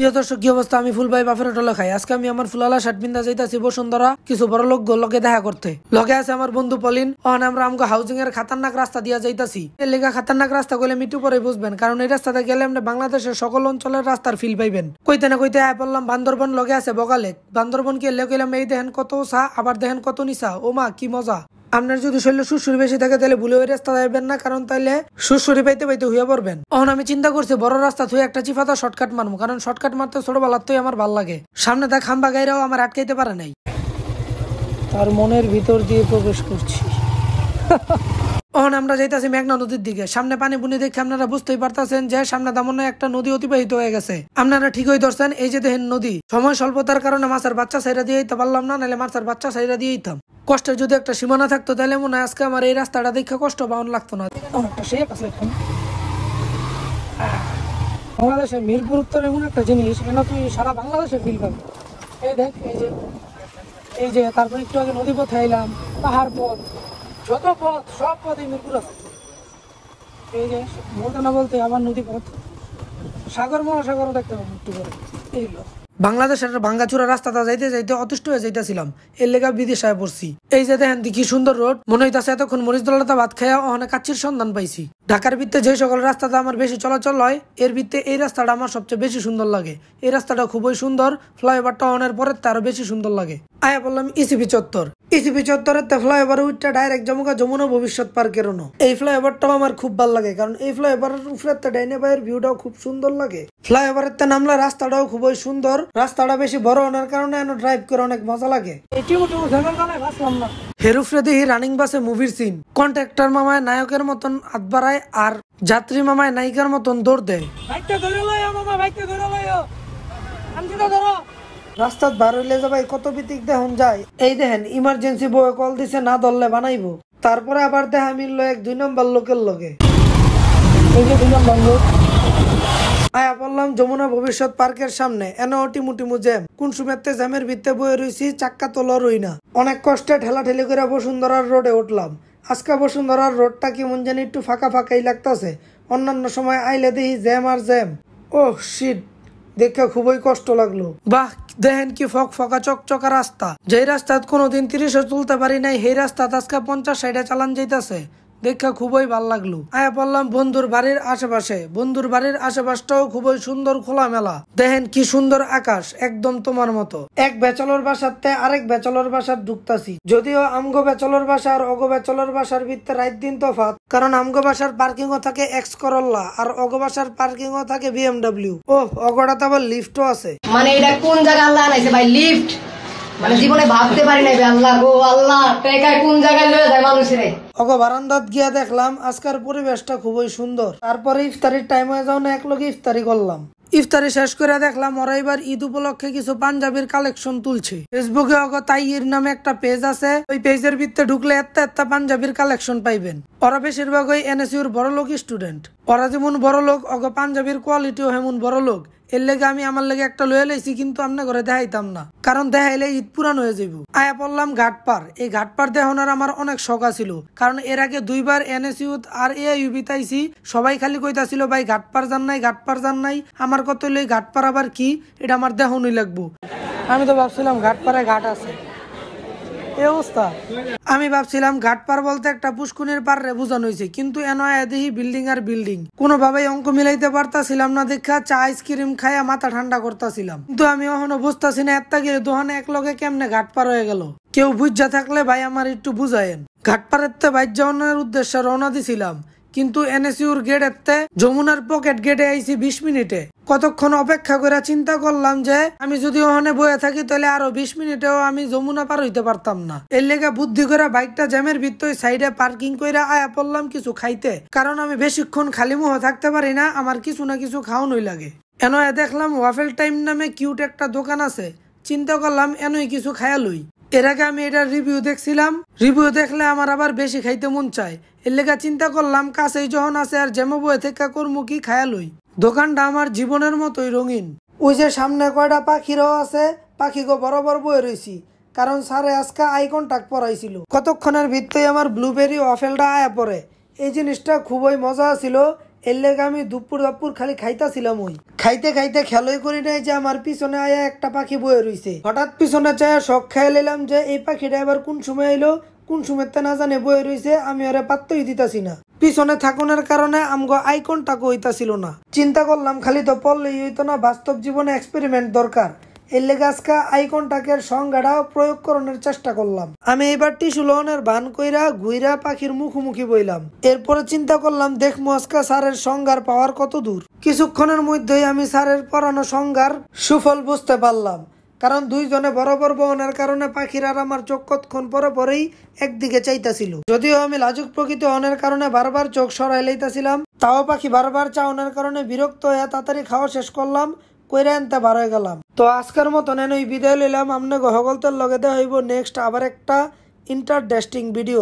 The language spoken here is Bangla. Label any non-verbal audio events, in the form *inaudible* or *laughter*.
প্রিয় দর্শক কি অবস্থা আমি ফুলবাই বাফের হোটেলে খাই আজকে আমি আমার ফুলালা শার্টবিন্দা যাইতাছি বসুন্ধরা কিছু বড় লোক লগে দেখা করতে লগে আছে আমার বন্ধু পলিন অন আমরা আমাকে হাউজিং এর খাতারনাক রাস্তা দিয়া যাইতাছি লেগা খাতারনাক রাস্তা কইলে মিটু পরে বুঝবেন কারণ এই রাস্তাতে গেলে আমরা বাংলাদেশের সকল অঞ্চলের রাস্তার ফিল পাইবেন কইতে না কইতে আয় পড়লাম বান্দরবন লগে আছে বগালে বান্দরবন কে লেগ কইলাম এই দেখেন কত সা আবার দেখেন কত নিচা ও মা কি মজা আপনার যদি শরীরে সুশুরি বেশি থাকে তাহলে ওই রাস্তা যাবেন না কারণ তাহলে সুশুরি পাইতে পাইতে হইয়া পড়বেন অহন আমি চিন্তা করছি বড় রাস্তা থুয়ে একটা চিফাতা শর্টকাট মারবো কারণ শর্টকাট মারতে ছোটবেলার তো আমার ভাল লাগে সামনে তা খাম্বা গাইরাও আমার আটকাইতে পারে নাই তার মনের ভিতর দিয়ে প্রবেশ করছি *laughs* অন আমরা যাইতেছি মেঘনা নদীর দিকে সামনে পানি বুনি দেখে আপনারা বুঝতেই পারতেছেন যে সামনে দামনে একটা নদী অতিবাহিত হয়ে গেছে আপনারা ঠিকই ধরছেন এই যে দেখেন নদী সময় স্বল্পতার কারণে মাছের বাচ্চা সাইরা দিয়ে দিতে পারলাম না নাহলে মাছের বাচ্চা সাইরা দিয়ে দিতাম কষ্টের যদি একটা সীমানা থাকতো তাহলে মনে হয় আজকে আমার এই রাস্তাটা দেখে কষ্ট পাওয়ান লাগতো না বাংলাদেশে মিরপুর উত্তর এমন একটা জিনিস এটা তুই সারা বাংলাদেশে ফিল পাবি এই দেখ এই যে এই যে তারপর একটু আগে নদী পথে এলাম পাহাড় পথ যত পথ সব পথে মিরপুর আছে এই যে বলতে না বলতে আমার নদী পথ সাগর মহাসাগরও দেখতে পাবো একটু করে এইগুলো বাংলাদেশের ভাঙ্গাচুরা রাস্তাটা যাইতে যাইতে অতিষ্ঠ হয়ে যাইতেছিলাম এর লেগা বিদেশ পড়ছি এই যে দেখেন দেখি সুন্দর রোড মনে হইতাছে এতক্ষণ দলতা ভাত খাইয়া অহনে কাচ্ছির সন্ধান পাইছি ঢাকার বৃত্তে যে সকল রাস্তাটা আমার বেশি চলাচল হয় এর বৃত্তে এই রাস্তাটা আমার সবচেয়ে বেশি সুন্দর লাগে এই রাস্তাটা খুবই সুন্দর ফ্লাইওভারটা অনের পরে আরো বেশি সুন্দর লাগে আয়া বললাম ইসিপি e চত্বর ইসিপি e চত্বরের তো ফ্লাইওভার উঠটা ডাইরেক্ট জমুকা যমুনা ভবিষ্যৎ পার্কের এই ফ্লাইওভারটাও আমার খুব ভালো লাগে কারণ এই ফ্লাইওভারের উপরে ডাইনে বাইয়ের ভিউটাও খুব সুন্দর লাগে ফ্লাইওভারেতে নামলে রাস্তাটাও খুবই সুন্দর রাস্তাটা বেশি বড় হওয়ার কারণে ড্রাইভ করে অনেক মজা লাগে হেরুফ্রেদি রানিং বাসে মুভির সিন কন্ট্রাক্টর মামায় নায়কের মতন আতবাড়ায় আর যাত্রী মামায় নায়িকার মতন দৌড় দেয় রাস্তাত বার হইলে যাবাই কত বিতিক দেহন যায় এই দেখেন ইমার্জেন্সি বয়ে কল দিছে না ধরলে বানাইবো তারপরে আবার দেখা মিললো এক দুই নম্বর লোকের লোকে দুই নম্বর লোক আয়া বললাম যমুনা ভবিষ্যৎ পার্কের সামনে এনওটি মুটিমু জ্যাম কোন সুমেতে জ্যামের ভিত্তে বয়ে রয়েছি চাক্কা তোলা রই না অনেক কষ্টে ঠেলা ঠেলি করে বসুন্ধরার রোডে উঠলাম আজকা বসুন্ধরার রোডটা কি মন জানি একটু ফাঁকা ফাঁকাই লাগতেছে অন্যান্য সময় আইলে দেখি জ্যাম আর জ্যাম ওহ শীত দেখে খুবই কষ্ট লাগলো বাহ দেখেন কি ফক ফকা চকচকা রাস্তা যেই রাস্তাত কোনোদিন তিরিশে তুলতে পারি নাই সেই রাস্তা আজকে পঞ্চাশ সাইডে চালান যেতেছে দেখা খুবই ভাল লাগলো আয়া পড়লাম বন্ধুর বাড়ির আশেপাশে বন্ধুর বাড়ির আশেপাশটাও খুবই সুন্দর খোলামেলা দেখেন কি সুন্দর আকাশ একদম তোমার মতো এক বেচলর বাসাতে আরেক বেচলর বাসার ঢুকতাছি যদিও আমগো বেচলর বাসা আর অগো বেচলর বাসার ভিত্তে রাত দিন তফাত কারণ আমগো বাসার ও থাকে এক্স করল্লা আর অগ বাসার ও থাকে বিএমডাব্লিউ ও অগোটা তো আবার লিফটও আছে মানে এটা কোন জায়গা আল্লাহ আনাইছে ভাই লিফট মানে জীবনে ভাবতে পারি নাই আল্লাহ গো আল্লাহ কোন জায়গায় লয়ে যায় বারান্দাত গিয়া দেখলাম পরিবেশটা খুবই সুন্দর তারপরে ইফতারির টাইম হয়ে যাও না ইফতারি করলাম ইফতারি শেষ করে দেখলাম ওরা এবার ঈদ উপলক্ষে কিছু পাঞ্জাবির কালেকশন তুলছে ফেসবুকে অগ তাইয়ের নামে একটা পেজ আছে ওই পেজের ভিত্তে ঢুকলে এত এত পাঞ্জাবির কালেকশন পাইবেন ওরা বেশিরভাগ ওই এনএসইউর বড় লোক স্টুডেন্ট ওরা যেমন বড় লোক অগ পাঞ্জাবির কোয়ালিটিও হেমন বড় লোক এর লেগে আমি আমার লেগে একটা লয়ে লাইছি কিন্তু আপনার ঘরে দেখাইতাম না কারণ দেখাইলে ঈদ পুরান হয়ে যাইব আয়া পড়লাম ঘাটপার এই ঘাটপার দেখানোর আমার অনেক শখ আছিল কারণ এর আগে দুইবার এনএসইউ আর এ তাইছি সবাই খালি কইতাছিল ভাই ঘাটপার যান নাই ঘাটপার যান নাই আমার কত লই ঘাটপার আবার কি এটা আমার নই লাগবো আমি তো ভাবছিলাম ঘাটপাড়ায় ঘাট আছে অবস্থা আমি ভাবছিলাম ঘাটপার বলতে একটা পুষ্কুনির পারে বোঝানো হয়েছে কিন্তু এনয়া দেখি বিল্ডিং আর বিল্ডিং কোনোভাবেই অঙ্ক মিলাইতে পারতাছিলাম না দেখা চা আইসক্রিম খাইয়া মাথা ঠান্ডা করতেছিলাম কিন্তু আমি এখনো বুঝতেছি না এত্তা গিয়ে দোহানে এক লগে কেমনে ঘাটপার হয়ে গেল কেউ বুঝা থাকলে ভাই আমার একটু বুঝায়েন ঘাটপাড়ের বাইর যাওয়ানোর উদ্দেশ্যে রওনা দিছিলাম কিন্তু এনএসইউর গেট এতে যমুনার পকেট গেটে আইছি বিশ মিনিটে কতক্ষণ অপেক্ষা করে চিন্তা করলাম যে আমি যদি ওখানে বয়ে থাকি তাহলে আরো বিশ মিনিটেও আমি যমুনা পার হইতে পারতাম না এর লেগে বুদ্ধি করে বাইকটা জ্যামের ভিতরে সাইডে পার্কিং করে আয়া পড়লাম কিছু খাইতে কারণ আমি বেশিক্ষণ খালি মুহ থাকতে পারি না আমার কিছু না কিছু খাওয়ানোই লাগে এনয়ে দেখলাম ওয়াফেল টাইম নামে কিউট একটা দোকান আছে চিন্তা করলাম এনই কিছু খায়ালই এর আগে আমি এটার রিভিউ দেখছিলাম রিভিউ দেখলে আমার আবার বেশি খাইতে মন চায় এর লেগা চিন্তা করলাম কাছেই যখন আছে আর জেমো বয়ে থেকে কর্মু কি খায়ালই দোকানটা আমার জীবনের মতোই রঙিন ওই যে সামনে কয়টা পাখিরও আছে পাখিকে বরাবর বয়ে রয়েছি কারণ স্যারে আজকে আই কন্ট্যাক্ট পড়াইছিল কতক্ষণের ভিত্তি আমার ব্লুবেরি অফেলটা আয়া পড়ে এই জিনিসটা খুবই মজা ছিল এর লেগে আমি দুপুর দাপুর খালি খাইতাছিলাম ওই খাইতে খাইতে খেলোই করি নাই যে আমার পিছনে আয়া একটা পাখি বয়ে রইছে হঠাৎ পিছনে চায়া শখ খেয়ে নিলাম যে এই পাখিটা এবার কোন সময় এলো কোন সময়তে না জানে বয়ে রয়েছে আমি ওরা পাত্তই দিতাছি না পিছনে থাকুনের কারণে আমগো আইকনটাকে হইতাছিল না চিন্তা করলাম খালি তো পড়লেই হইতো না বাস্তব জীবনে এক্সপেরিমেন্ট দরকার এর লেগে আজকে প্রয়োগ কন্টাক্টের চেষ্টা করলাম আমি এবার টিস্যু লোনের ভান কইরা গুইরা পাখির মুখোমুখি বইলাম এরপরে চিন্তা করলাম দেখ মস্কা স্যারের সংজ্ঞার পাওয়ার কত দূর কিছুক্ষণের মধ্যেই আমি স্যারের পড়ানো সংজ্ঞার সুফল বুঝতে পারলাম কারণ দুইজনে বরাবর বহনের কারণে পাখির আর আমার চোখ কতক্ষণ পরে পরেই একদিকে চাইতাছিল যদিও আমি লাজুক প্রকৃতি অনের কারণে বারবার চোখ সরাই লইতাছিলাম তাও পাখি বারবার চাওনের কারণে বিরক্ত হয়ে তাড়াতাড়ি খাওয়া শেষ করলাম কইরা আনতে বারো গেলাম তো আজকের মতন এনেই বিদায় লইলাম আমনে সকলতে লগে দেওয়া হইব নেক্সট আবার একটা ইন্টারেস্টিং ভিডিও